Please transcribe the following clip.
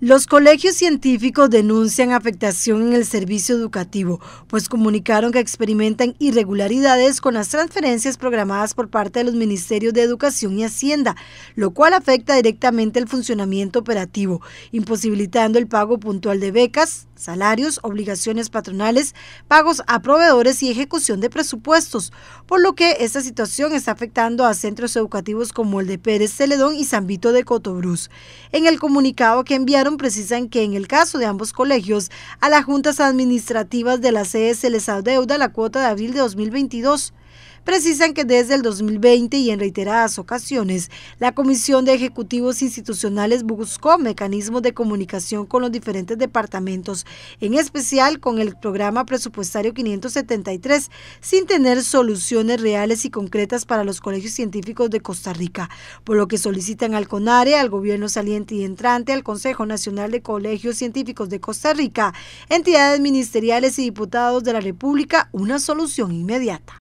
Los colegios científicos denuncian afectación en el servicio educativo, pues comunicaron que experimentan irregularidades con las transferencias programadas por parte de los ministerios de Educación y Hacienda, lo cual afecta directamente el funcionamiento operativo, imposibilitando el pago puntual de becas, salarios, obligaciones patronales, pagos a proveedores y ejecución de presupuestos, por lo que esta situación está afectando a centros educativos como el de Pérez Celedón y San Vito de Cotobruz. En el comunicado que enviaron precisan que en el caso de ambos colegios, a las juntas administrativas de la sede se les adeuda la cuota de abril de 2022 precisan que desde el 2020 y en reiteradas ocasiones, la Comisión de Ejecutivos Institucionales buscó mecanismos de comunicación con los diferentes departamentos en especial con el programa presupuestario 573, sin tener soluciones reales y concretas para los colegios científicos de Costa Rica, por lo que solicitan al CONARE, al gobierno saliente y entrante, al Consejo Nacional de Colegios Científicos de Costa Rica, entidades ministeriales y diputados de la República una solución inmediata.